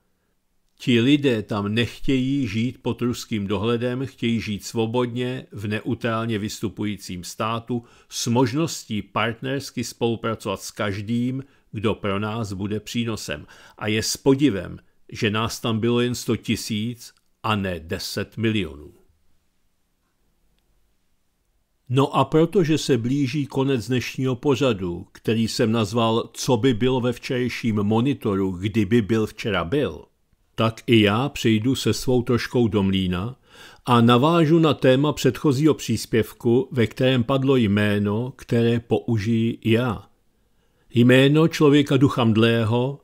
Ti lidé tam nechtějí žít pod ruským dohledem, chtějí žít svobodně v neutrálně vystupujícím státu s možností partnersky spolupracovat s každým, kdo pro nás bude přínosem. A je s podivem, že nás tam bylo jen 100 tisíc a ne 10 milionů. No a protože se blíží konec dnešního pořadu, který jsem nazval Co by bylo ve včerejším monitoru, kdyby byl včera byl, tak i já přejdu se svou troškou do mlína a navážu na téma předchozího příspěvku, ve kterém padlo jméno, které použijí já. Jméno člověka ducha mdlého,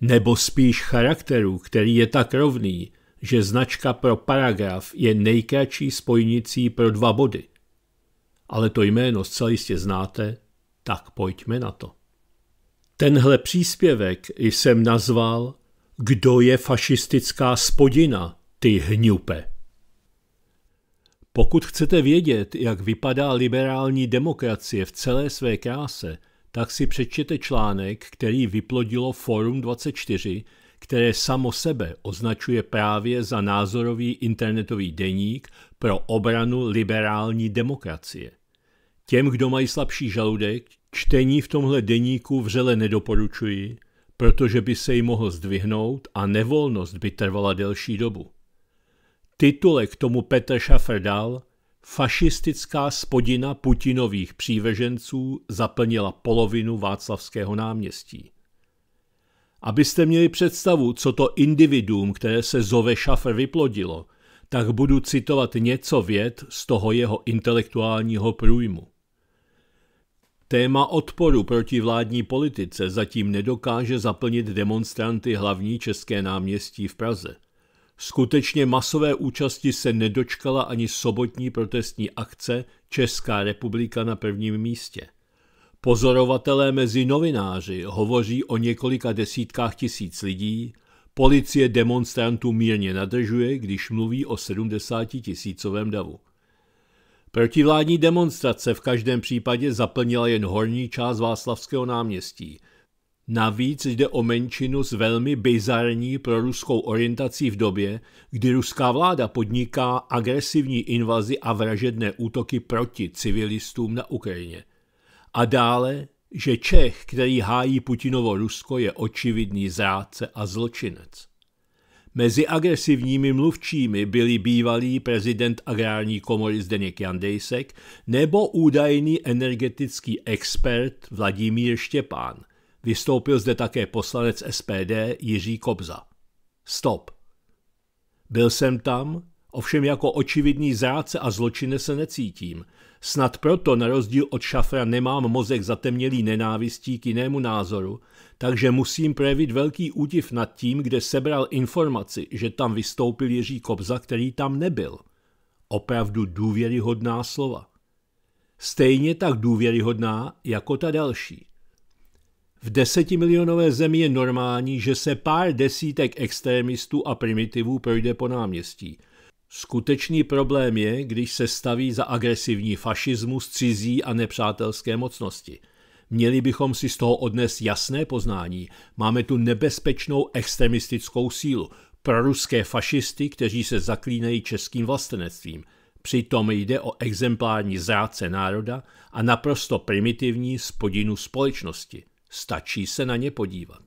nebo spíš charakteru, který je tak rovný, že značka pro paragraf je nejkratší spojnicí pro dva body. Ale to jméno zcela jistě znáte, tak pojďme na to. Tenhle příspěvek jsem nazval Kdo je fašistická spodina, ty hňupe? Pokud chcete vědět, jak vypadá liberální demokracie v celé své kráse, tak si přečtěte článek, který vyplodilo Forum 24, které samo sebe označuje právě za názorový internetový deník pro obranu liberální demokracie. Těm, kdo mají slabší žaludek, čtení v tomhle deníku vřele nedoporučuji, protože by se jí mohl zdvihnout a nevolnost by trvala delší dobu. Titulek tomu Petr Šafr dal Fašistická spodina Putinových příveženců zaplnila polovinu Václavského náměstí. Abyste měli představu, co to individuum, které se zove Šafr, vyplodilo, tak budu citovat něco věd z toho jeho intelektuálního průjmu. Téma odporu proti vládní politice zatím nedokáže zaplnit demonstranty hlavní české náměstí v Praze – Skutečně masové účasti se nedočkala ani sobotní protestní akce Česká republika na prvním místě. Pozorovatelé mezi novináři hovoří o několika desítkách tisíc lidí, policie demonstrantů mírně nadržuje, když mluví o 70 tisícovém davu. Protivládní demonstrace v každém případě zaplnila jen horní část Václavského náměstí – Navíc jde o menšinu s velmi bizarní pro ruskou orientací v době, kdy ruská vláda podniká agresivní invazi a vražedné útoky proti civilistům na Ukrajině. A dále, že Čech, který hájí Putinovo Rusko, je očividný zrádce a zločinec. Mezi agresivními mluvčími byli bývalý prezident agrární komory Zdeněk Jandejsek nebo údajný energetický expert Vladimír Štěpán – Vystoupil zde také poslanec SPD Jiří Kobza. Stop. Byl jsem tam, ovšem jako očividný zráce a zločine se necítím. Snad proto, na rozdíl od Šafra, nemám mozek zatemnělý nenávistí k jinému názoru, takže musím projevit velký údiv nad tím, kde sebral informaci, že tam vystoupil Jiří Kobza, který tam nebyl. Opravdu důvěryhodná slova. Stejně tak důvěryhodná jako ta další. V desetimilionové zemi je normální, že se pár desítek extremistů a primitivů projde po náměstí. Skutečný problém je, když se staví za agresivní fašismus cizí a nepřátelské mocnosti. Měli bychom si z toho odnes jasné poznání. Máme tu nebezpečnou extremistickou sílu. Proruské fašisty, kteří se zaklínají českým vlastenectvím. Přitom jde o exemplární zráce národa a naprosto primitivní spodinu společnosti. Stačí se na ně podívat.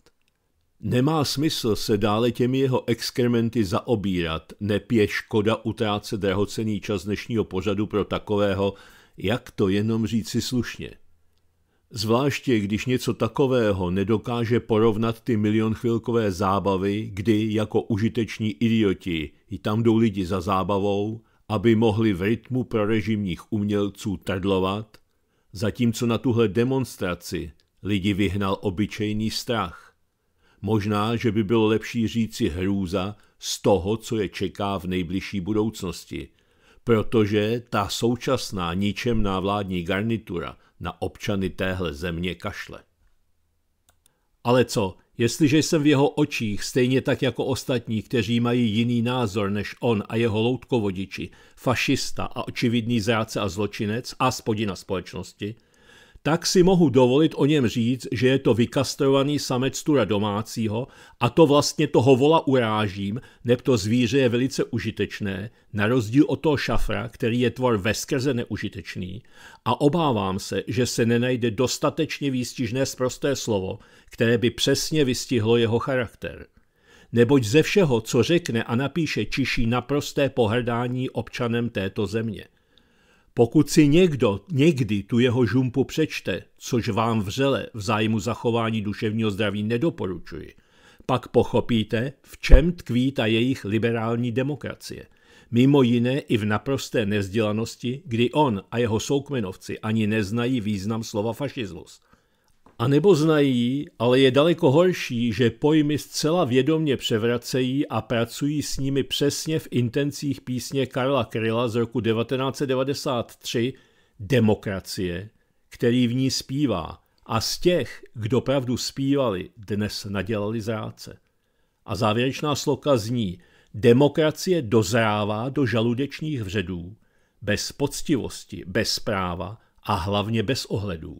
Nemá smysl se dále těmi jeho exkrementy zaobírat, nepě škoda utrácet drahocený čas dnešního pořadu pro takového, jak to jenom říci slušně. Zvláště když něco takového nedokáže porovnat ty milion chvilkové zábavy, kdy jako užiteční idioti i tam jdou lidi za zábavou, aby mohli v rytmu pro režimních umělců trdlovat, zatímco na tuhle demonstraci Lidi vyhnal obyčejný strach. Možná, že by bylo lepší říci hrůza z toho, co je čeká v nejbližší budoucnosti, protože ta současná ničemná vládní garnitura na občany téhle země kašle. Ale co, jestliže jsem v jeho očích, stejně tak jako ostatní, kteří mají jiný názor než on a jeho loutkovodiči, fašista a očividný zráce a zločinec a spodina společnosti – tak si mohu dovolit o něm říct, že je to vykastrovaný samec tura domácího a to vlastně toho vola urážím, neb to zvíře je velice užitečné, na rozdíl od toho šafra, který je tvor veskrze neužitečný a obávám se, že se nenajde dostatečně výstižné zprosté slovo, které by přesně vystihlo jeho charakter neboť ze všeho, co řekne a napíše, čiší naprosté pohrdání občanem této země. Pokud si někdo někdy tu jeho žumpu přečte, což vám vřele v zájmu zachování duševního zdraví nedoporučuji, pak pochopíte, v čem tkví ta jejich liberální demokracie. Mimo jiné i v naprosté nezdělanosti, kdy on a jeho soukmenovci ani neznají význam slova fašismus. A nebo znají, ale je daleko horší, že pojmy zcela vědomně převracejí a pracují s nimi přesně v intencích písně Karla Kryla z roku 1993 Demokracie, který v ní zpívá a z těch, kdo pravdu zpívali, dnes nadělali zráce. A závěrečná sloka zní Demokracie dozrává do žaludečních vředů, bez poctivosti, bez práva a hlavně bez ohledů.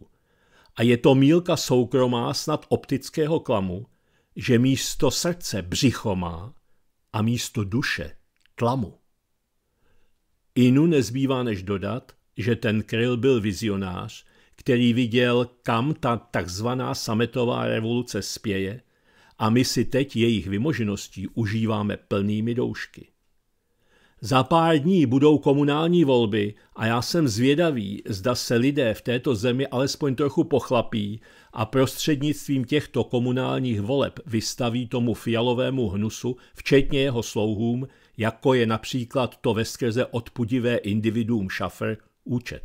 A je to mílka soukromá snad optického klamu, že místo srdce břicho má a místo duše klamu. Inu nezbývá než dodat, že ten Kryl byl vizionář, který viděl, kam ta takzvaná sametová revoluce spěje a my si teď jejich vymožeností užíváme plnými doušky. Za pár dní budou komunální volby a já jsem zvědavý, zda se lidé v této zemi alespoň trochu pochlapí a prostřednictvím těchto komunálních voleb vystaví tomu fialovému hnusu, včetně jeho slouhům, jako je například to veskrze odpudivé individuum šafr, účet.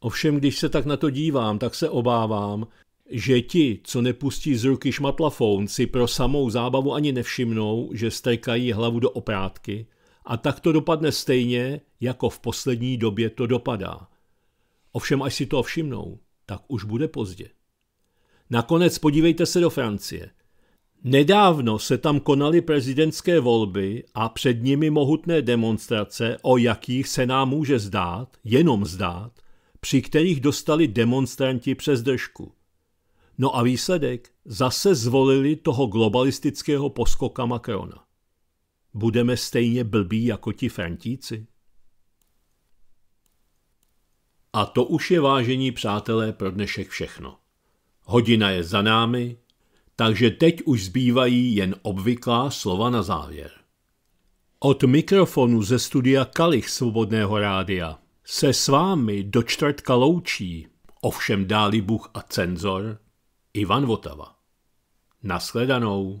Ovšem, když se tak na to dívám, tak se obávám, že ti, co nepustí z ruky šmatlafoun, si pro samou zábavu ani nevšimnou, že strkají hlavu do oprátky a tak to dopadne stejně, jako v poslední době to dopadá. Ovšem, až si to všimnou, tak už bude pozdě. Nakonec podívejte se do Francie. Nedávno se tam konaly prezidentské volby a před nimi mohutné demonstrace, o jakých se nám může zdát, jenom zdát, při kterých dostali demonstranti přes držku. No a výsledek? Zase zvolili toho globalistického poskoka Macrona budeme stejně blbí jako ti Frantíci? A to už je, vážení přátelé, pro dnešek všechno. Hodina je za námi, takže teď už zbývají jen obvyklá slova na závěr. Od mikrofonu ze studia Kalich Svobodného rádia se s vámi do čtvrtka loučí, ovšem dáli Bůh a cenzor, Ivan Votava. Nasledanou.